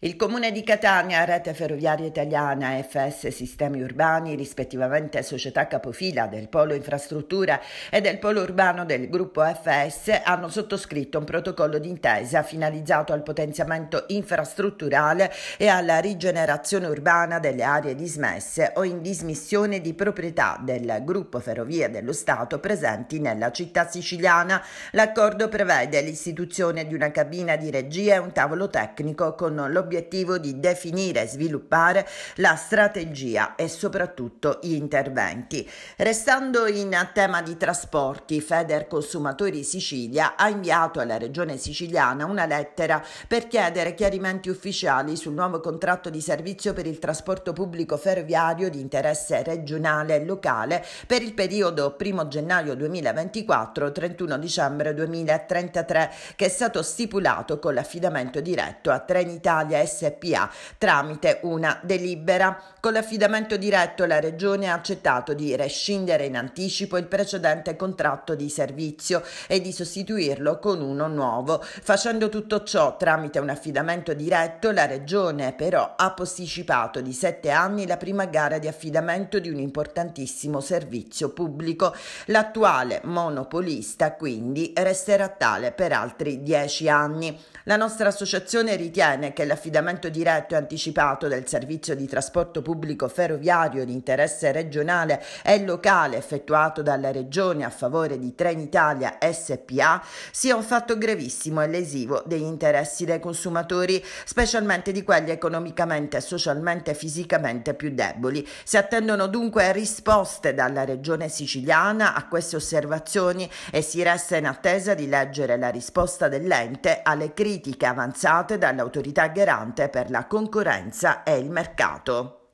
Il Comune di Catania, Rete Ferroviaria Italiana e FS Sistemi Urbani, rispettivamente società capofila del Polo Infrastruttura e del Polo Urbano del gruppo FS, hanno sottoscritto un protocollo d'intesa finalizzato al potenziamento infrastrutturale e alla rigenerazione urbana delle aree dismesse o in dismissione di proprietà del gruppo Ferrovie dello Stato presenti nella città siciliana. L'accordo prevede l'istituzione di una cabina di regia e un tavolo tecnico con l'obiettivo l'obiettivo di definire e sviluppare la strategia e soprattutto gli interventi. Restando in tema di trasporti, Feder Consumatori Sicilia ha inviato alla Regione siciliana una lettera per chiedere chiarimenti ufficiali sul nuovo contratto di servizio per il trasporto pubblico ferroviario di interesse regionale e locale per il periodo 1 gennaio 2024-31 dicembre 2033 che è stato stipulato con l'affidamento diretto a Trenitalia SPA tramite una delibera. Con l'affidamento diretto la Regione ha accettato di rescindere in anticipo il precedente contratto di servizio e di sostituirlo con uno nuovo. Facendo tutto ciò tramite un affidamento diretto, la Regione però ha posticipato di sette anni la prima gara di affidamento di un importantissimo servizio pubblico. L'attuale monopolista quindi resterà tale per altri dieci anni. La nostra associazione ritiene che l'affidamento l'affidamento diretto e anticipato del servizio di trasporto pubblico ferroviario di interesse regionale e locale effettuato dalla Regione a favore di Trenitalia SPA sia un fatto gravissimo e lesivo degli interessi dei consumatori, specialmente di quelli economicamente socialmente e fisicamente più deboli. Si attendono dunque risposte dalla Regione siciliana a queste osservazioni e si resta in attesa di leggere la risposta dell'ente alle critiche avanzate dall'autorità Gherardi importante per la concorrenza e il mercato.